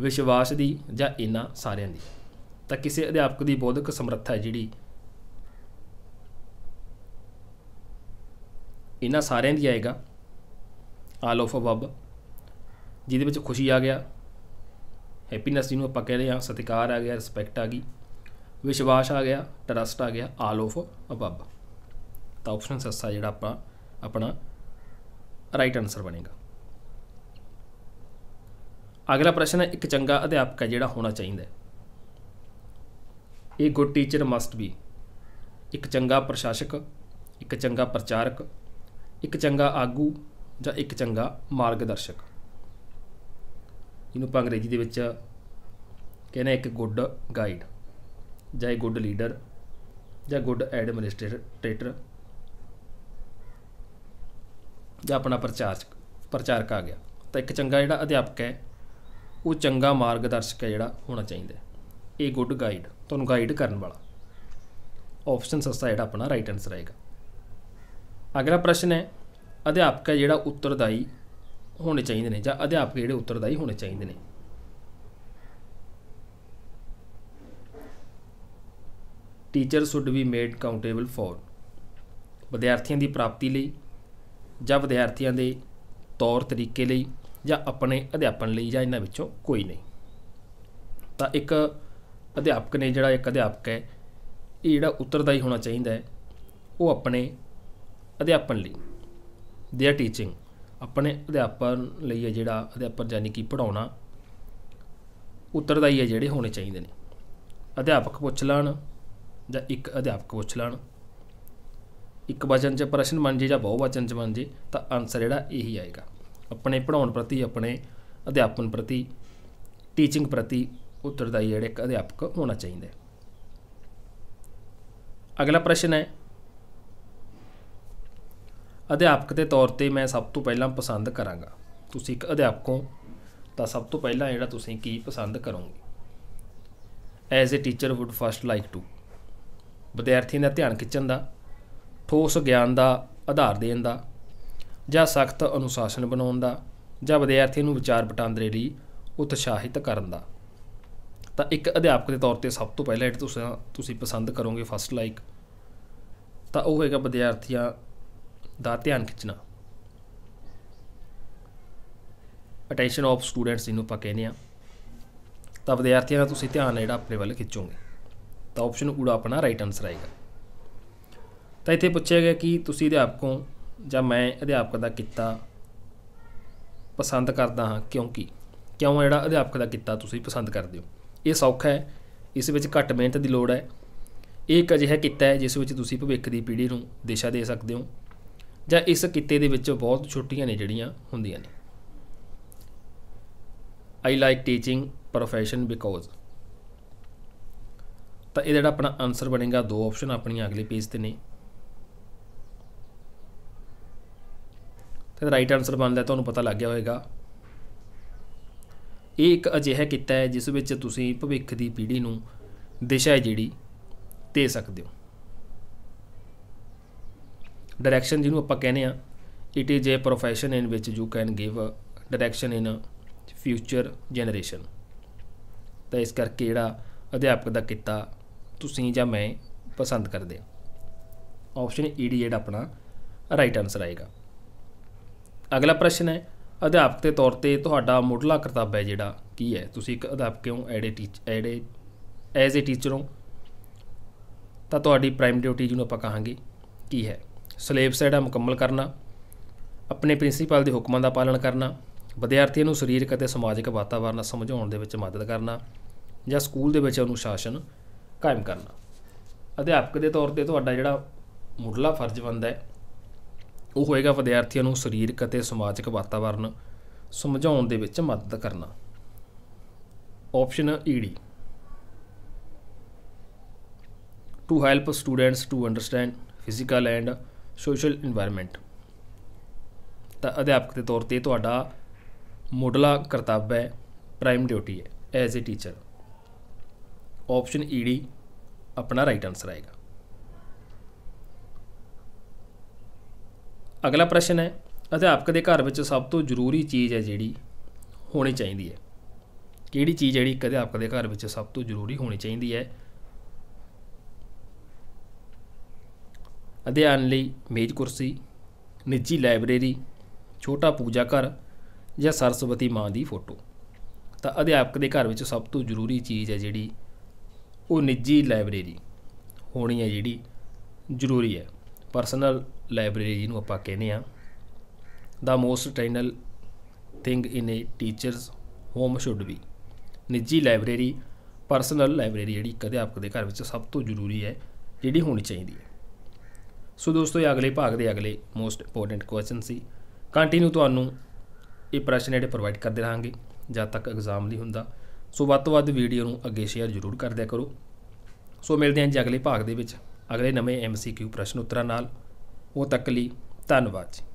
ਵਿਸ਼ਵਾਸ ਦੀ ਜਾਂ ਇਹਨਾਂ ਸਾਰਿਆਂ ਦੀ ਤਾਂ ਕਿਸੇ ਅਧਿਆਪਕ ਦੀ ਬੌਧਿਕ ਸਮਰੱਥਾ ਜਿਹੜੀ ਇਹਨਾਂ ਸਾਰਿਆਂ ਦੀ ਆਏਗਾ ਆਲ ਆਫ ਅਬਬ ਜਿਹਦੇ ਵਿੱਚ ਖੁਸ਼ੀ ਆ ਗਿਆ ਹੈਪੀਨੈਸ ਜਿਹਨੂੰ ਆਪਾਂ ਕਹਿੰਦੇ ਆ ਸਤਿਕਾਰ ਆ ਗਿਆ ਰਿਸਪੈਕਟ ਆ ਗਈ ਵਿਸ਼ਵਾਸ ਆ ਗਿਆ ਟਰਸਟ ਆ ਗਿਆ ਆਲ ਆਫ ਅਬਵ ਤਾਂ ਆਪਸ਼ਨ ਸੱਸਾ ਜਿਹੜਾ ਆਪਾਂ ਆਪਣਾ ਰਾਈਟ ਆਨਸਰ ਬਣੇਗਾ ਅਗਲਾ ਪ੍ਰਸ਼ਨ ਹੈ ਇੱਕ ਚੰਗਾ ਅਧਿਆਪਕ ਹੈ ਜਿਹੜਾ ਹੋਣਾ ਚਾਹੀਦਾ ਹੈ ਇਹ ਗੁੱਡ ਟੀਚਰ ਮਸਟ ਬੀ ਇੱਕ ਚੰਗਾ ਪ੍ਰਸ਼ਾਸਕ ਇੱਕ ਚੰਗਾ ਪ੍ਰਚਾਰਕ ਇੱਕ ਚੰਗਾ ਆਗੂ ਜਾਂ ਇੱਕ ਚੰਗਾ ਮਾਰਗਦਰਸ਼ਕ ਇਹਨੂੰ ਪੰਗਰੇਜੀ ਦੇ ਵਿੱਚ ਕਹਿੰਦੇ ਇੱਕ ਗੁੱਡ ਗਾਈਡ ਜਾਂ ਇਹ ਗੁੱਡ ਲੀਡਰ ਜਾਂ ਗੁੱਡ ਐਡਮਿਨਿਸਟ੍ਰੇਟਰ ਜਾਂ ਆਪਣਾ ਪ੍ਰਚਾਰਕ ਪ੍ਰਚਾਰਕ ਆ ਗਿਆ ਤਾਂ ਇੱਕ ਚੰਗਾ ਜਿਹੜਾ ਅਧਿਆਪਕ ਹੈ ਉਹ ਚੰਗਾ ਮਾਰਗਦਰਸ਼ਕ ਹੈ ਜਿਹੜਾ ਹੋਣਾ ਚਾਹੀਦਾ ਇਹ ਗੁੱਡ ਗਾਈਡ ਤੁਹਾਨੂੰ ਗਾਈਡ ਕਰਨ ਵਾਲਾ ਆਪਸ਼ਨ ਸਸਤਾ ਜਿਹੜਾ ਆਪਣਾ ਰਾਈਟ ਆਨਸਰ ਆਏਗਾ ਅਗਲਾ ਪ੍ਰਸ਼ਨ ਹੈ ਅਧਿਆਪਕ ਹੈ ਜਿਹੜਾ ਉੱਤਰਦਾਈ ਹੋਣੇ ਚਾਹੀਦੇ ਨੇ ਜਾਂ ਅਧਿਆਪਕ ਜਿਹੜੇ ਉੱਤਰਦਾਈ ਹੋਣੇ ਚਾਹੀਦੇ ਨੇ teacher should be made accountable for ਵਿਦਿਆਰਥੀਆਂ ਦੀ ਪ੍ਰਾਪਤੀ ਲਈ ਜਾਂ ਵਿਦਿਆਰਥੀਆਂ ਦੇ ਤੌਰ ਤਰੀਕੇ ਲਈ ਜਾਂ ਆਪਣੇ ਅਧਿਆਪਨ ਲਈ ਜਾਂ ਇਹਨਾਂ ਵਿੱਚੋਂ ਕੋਈ ਨਹੀਂ ਤਾਂ ਇੱਕ ਅਧਿਆਪਕ ਨੇ ਜਿਹੜਾ ਇੱਕ ਅਧਿਆਪਕ ਹੈ ਇਹ ਜਿਹੜਾ ਉਤਰਦਾਈ ਹੋਣਾ ਚਾਹੀਦਾ ਹੈ ਉਹ ਆਪਣੇ ਅਧਿਆਪਨ ਲਈ देयर ਟੀਚਿੰਗ ਆਪਣੇ ਅਧਿਆਪਨ ਲਈ ਹੈ ਜਿਹੜਾ ਅਧਿਆਪਨ ਯਾਨੀ ਕਿ ਪੜਾਉਣਾ ਉਤਰਦਾਈ ਹੈ ਜਿਹੜੇ ਹੋਣੇ ਚਾਹੀਦੇ ਨੇ ਅਧਿਆਪਕ ਪੁੱਛ ਲੈਣ ਜਾਂ ਇੱਕ ਅਧਿਆਪਕ ਪੁੱਛ ਲੈਣ ਇੱਕ ਵਚਨ 'ਚ ਪ੍ਰਸ਼ਨ ਬਣ ਜੇ ਜਾਂ ਬਹੁ ਵਚਨ 'ਚ ਬਣ ਜੇ ਤਾਂ ਆਨਸਰ ਜਿਹੜਾ ਇਹੀ ਆਏਗਾ ਆਪਣੇ ਪੜਾਉਣ ਪ੍ਰਤੀ ਆਪਣੇ ਅਧਿਆਪਨ ਪ੍ਰਤੀ ਟੀਚਿੰਗ ਪ੍ਰਤੀ ਉੱਤਰਦਾਈ ਜਿਹੜਾ ਇੱਕ ਅਧਿਆਪਕ ਹੋਣਾ ਚਾਹੀਦਾ ਹੈ ਅਗਲਾ ਪ੍ਰਸ਼ਨ ਹੈ ਅਧਿਆਪਕ ਦੇ ਤੌਰ ਤੇ ਮੈਂ ਸਭ ਤੋਂ ਪਹਿਲਾਂ ਪਸੰਦ ਕਰਾਂਗਾ ਤੁਸੀਂ ਇੱਕ ਅਧਿਆਪਕ ਹੋ ਤਾਂ ਸਭ ਤੋਂ ਪਹਿਲਾਂ ਜਿਹੜਾ ਤੁਸੀਂ ਕੀ ਪਸੰਦ ਕਰੋਗੇ as a teacher would first like to ਵਿਦਿਆਰਥੀਆਂ ਦਾ ਧਿਆਨ ਖਿੱਚਣ ਦਾ ਠੋਸ ਗਿਆਨ ਦਾ ਆਧਾਰ ਦੇਣ ਦਾ ਜਾਂ ਸਖਤ ਅਨੁਸ਼ਾਸਨ ਬਣਾਉਣ ਦਾ ਜਾਂ ਵਿਦਿਆਰਥੀ ਨੂੰ ਵਿਚਾਰ ਵਟਾਂਦਰੇ ਲਈ ਉਤਸ਼ਾਹਿਤ ਕਰਨ ਦਾ ਤਾਂ ਇੱਕ ਅਧਿਆਪਕ ਦੇ ਤੌਰ ਤੇ ਸਭ ਤੋਂ ਪਹਿਲਾਂ ਇਹ ਤੁਸੀਂ ਤੁਸੀਂ ਪਸੰਦ ਕਰੋਗੇ ਫਸਟ ਲਾਈਕ ਤਾਂ ਉਹ ਹੋਏਗਾ ਵਿਦਿਆਰਥੀਆਂ ਦਾ ਧਿਆਨ ਖਿੱਚਣਾ ਅਟੈਂਸ਼ਨ ਆਫ ਸਟੂਡੈਂਟਸ ਇਹਨੂੰ ਆਪਾਂ ਕਹਿੰਦੇ ਆ ਤਾਂ ਵਿਦਿਆਰਥੀਆਂ ਦਾ ਤੁਸੀਂ ਧਿਆਨ ਜਿਹੜਾ ਆਪਣੇ ਵੱਲ ਖਿੱਚੋਗੇ ਤਾਂ ਆਪਸ਼ਨ ऊड़ा ਆਪਣਾ ਰਾਈਟ आंसर आएगा ਤਾਂ ਇੱਥੇ ਪੁੱਛਿਆ ਗਿਆ ਕਿ ਤੁਸੀਂ ਅਧਿਆਪਕੋਂ ਜਾਂ ਮੈਂ ਅਧਿਆਪਕ ਦਾ ਕਿੱਤਾ ਪਸੰਦ ਕਰਦਾ ਹਾਂ ਕਿਉਂਕਿ ਕਿਉਂ ਜਿਹੜਾ ਅਧਿਆਪਕ ਦਾ ਕਿੱਤਾ ਤੁਸੀਂ ਪਸੰਦ ਕਰਦੇ ਹੋ ਇਹ ਸੌਖਾ ਹੈ ਇਸ ਵਿੱਚ ਘੱਟ ਮਿਹਨਤ ਦੀ ਲੋੜ ਹੈ ਇਹ ਇੱਕ ਅਜਿਹਾ ਕਿੱਤਾ ਹੈ ਜਿਸ ਵਿੱਚ ਤੁਸੀਂ ਭਵਿੱਖ ਦੀ ਪੀੜ੍ਹੀ ਨੂੰ ਦਿਸ਼ਾ ਦੇ ਸਕਦੇ ਹੋ ਜਾਂ ਇਸ ਕਿੱਤੇ ਦੇ ਵਿੱਚ ਬਹੁਤ ਛੁੱਟੀਆਂ ਨੇ ਜਿਹੜੀਆਂ ਹੁੰਦੀਆਂ ਨੇ I like teaching profession because ਤਾਂ ਇਹ ਜਿਹੜਾ ਆਪਣਾ ਆਨਸਰ ਬਣੇਗਾ ਦੋ ਆਪਸ਼ਨ ਆਪਣੀ ਅਗਲੇ ਪੇਜ ਤੇ ਨੇ ਤੇ ਰਾਈਟ ਆਨਸਰ ਬਣਦਾ ਤੁਹਾਨੂੰ ਪਤਾ ਲੱਗ ਗਿਆ ਹੋਵੇਗਾ ਇਹ ਇੱਕ ਅਜਿਹਾ ਕੀਤਾ ਹੈ ਜਿਸ ਵਿੱਚ ਤੁਸੀਂ ਭਵਿੱਖ ਦੀ ਪੀੜ੍ਹੀ ਨੂੰ ਦਿਸ਼ਾ ਜਿਹੜੀ ਦੇ ਸਕਦੇ ਹੋ ਡਾਇਰੈਕਸ਼ਨ ਜਿਹਨੂੰ ਆਪਾਂ ਕਹਿੰਦੇ ਆ it is a profession in ਵਿੱਚ you can give direction in future generation ਤਾਂ ਇਸ ਕਰਕੇ ਜਿਹੜਾ ਅਧਿਆਪਕ ਦਾ ਕਿੱਤਾ ਤੁਸੀਂ ਜਾਂ ਮੈਂ ਪਸੰਦ ਕਰਦੇ ਹਾਂ ਆਪਸ਼ਨ ਈ ਡੀ ਜਿਹੜਾ ਆਪਣਾ ਰਾਈਟ ਆਨਸਰ ਆਏਗਾ ਅਗਲਾ ਪ੍ਰਸ਼ਨ ਹੈ ਅਧਿਆਪਕ ਦੇ ਤੌਰ ਤੇ ਤੁਹਾਡਾ ਮੋਢਲਾ ਕਰਤੱਵ ਹੈ ਜਿਹੜਾ ਕੀ ਹੈ ਤੁਸੀਂ ਇੱਕ ਅਧਿਆਪਕ ਕਿਉਂ ਐਡ ਐਡ ਐਜ਼ ਅ ਟੀਚਰ ਹੋ ਤਾਂ ਤੁਹਾਡੀ ਪ੍ਰਾਈਮ ਡਿਊਟੀ ਜਿਹਨੂੰ ਆਪਾਂ ਕਹਾਂਗੇ ਕੀ ਹੈ ਸਿਲੇਬਸ ਜਿਹੜਾ ਮੁਕੰਮਲ ਕਰਨਾ ਆਪਣੇ ਪ੍ਰਿੰਸੀਪਲ ਦੇ ਹੁਕਮਾਂ ਦਾ ਪਾਲਣ ਕਰਨਾ ਵਿਦਿਆਰਥੀਆਂ ਨੂੰ ਸਰੀਰਕ ਅਤੇ ਸਮਾਜਿਕ ਵਾਤਾਵਰਣ ਸਮਝਾਉਣ ਦੇ ਵਿੱਚ ਮਦਦ ਕਰਨਾ ਜਾਂ ਸਕੂਲ ਦੇ ਵਿੱਚ ਅਨੁਸ਼ਾਸਨ ਕਾਇਮ ਕਰਨਾ ਅਧਿਆਪਕ ਦੇ ਤੌਰ ਤੇ ਤੁਹਾਡਾ ਜਿਹੜਾ ਮੁੱਢਲਾ ਫਰਜ਼ ਬੰਦਾ ਹੈ ਉਹ ਹੋਏਗਾ ਵਿਦਿਆਰਥੀਆਂ ਨੂੰ ਸਰੀਰਕ ਅਤੇ ਸਮਾਜਿਕ ਵਾਤਾਵਰਣ ਸਮਝਾਉਣ ਦੇ ਵਿੱਚ ਮਦਦ ਕਰਨਾ ਆਪਸ਼ਨ ਈਡੀ to help students to understand physical and social environment ਤਾਂ ਅਧਿਆਪਕ ਦੇ ਤੌਰ ਤੇ ਤੁਹਾਡਾ ਮੁੱਢਲਾ ਕਰਤੱਵ ਹੈ ਪ੍ਰਾਈਮ ਡਿਊਟੀ ਹੈ ਐਜ਼ ਅ ਟੀਚਰ ਆਪਸ਼ਨ ਈਡੀ ਆਪਣਾ ਰਾਈਟ ਆਨਸਰ ਆਏਗਾ ਅਗਲਾ ਪ੍ਰਸ਼ਨ ਹੈ ਅਧਿਆਪਕ ਦੇ ਘਰ ਵਿੱਚ ਸਭ ਤੋਂ ਜ਼ਰੂਰੀ ਚੀਜ਼ ਹੈ ਜਿਹੜੀ ਹੋਣੀ ਚਾਹੀਦੀ ਹੈ ਕਿਹੜੀ ਚੀਜ਼ ਜਿਹੜੀ ਇੱਕ ਅਧਿਆਪਕ ਦੇ ਘਰ ਵਿੱਚ ਸਭ ਤੋਂ ਜ਼ਰੂਰੀ ਹੋਣੀ ਚਾਹੀਦੀ ਹੈ ਅਧਿਆਨ ਲਈ ਮੇਜ਼ ਕੁਰਸੀ ਨਿੱਜੀ ਲਾਇਬ੍ਰੇਰੀ ਛੋਟਾ ਪੂਜਾ ਘਰ ਜਾਂ ਸਰਸਵਤੀ ਮਾਂ ਦੀ ਫੋਟੋ ਤਾਂ ਅਧਿਆਪਕ ਦੇ ਘਰ ਵਿੱਚ ਸਭ ਤੋਂ ਜ਼ਰੂਰੀ ਚੀਜ਼ ਹੈ ਜਿਹੜੀ ਉਹ ਨਿੱਜੀ ਲਾਇਬ੍ਰੇਰੀ ਹੋਣੀ ਹੈ ਜਿਹੜੀ ਜ਼ਰੂਰੀ ਹੈ ਪਰਸਨਲ ਲਾਇਬ੍ਰੇਰੀ ਜਿਹਨੂੰ ਆਪਾਂ ਕਹਿੰਦੇ ਆ ਦਾ ਮੋਸਟ ਟ੍ਰੇਨਲ thing in a teacher's home should be ਨਿੱਜੀ ਲਾਇਬ੍ਰੇਰੀ ਪਰਸਨਲ ਲਾਇਬ੍ਰੇਰੀ ਜਿਹੜੀ ਕਦੇ ਅਧਿਆਪਕ ਦੇ ਘਰ ਵਿੱਚ ਸਭ ਤੋਂ ਜ਼ਰੂਰੀ ਹੈ ਜਿਹੜੀ ਹੋਣੀ ਚਾਹੀਦੀ ਹੈ ਸੋ ਦੋਸਤੋ ਇਹ ਅਗਲੇ ਭਾਗ ਦੇ ਅਗਲੇ ਮੋਸਟ ਇੰਪੋਰਟੈਂਟ ਕੁਐਸਚਨ ਸੀ ਕੰਟੀਨਿਊ ਤੁਹਾਨੂੰ ਇਹ ਪ੍ਰਸ਼ਨ ਜਿਹੜੇ ਪ੍ਰੋਵਾਈਡ ਕਰਦੇ ਰਹਾਂਗੇ ਜਦ ਤੱਕ ਐਗਜ਼ਾਮ ਨਹੀਂ ਹੁੰਦਾ ਸੋ ਵੱਧ ਤੋਂ ਵੱਧ ਵੀਡੀਓ ਨੂੰ ਅੱਗੇ ਸ਼ੇਅਰ ਜ਼ਰੂਰ ਕਰ ਦਿਆ ਕਰੋ ਸੋ ਮਿਲਦੇ ਹਾਂ ਜੀ ਅਗਲੇ ਭਾਗ ਦੇ ਵਿੱਚ ਅਗਲੇ ਨਵੇਂ ਐਮਸੀਕਿਊ ਪ੍ਰਸ਼ਨ ਉੱਤਰਾਂ ਨਾਲ ਉਹ ਤੱਕ ਲਈ ਧੰਨਵਾਦ ਜੀ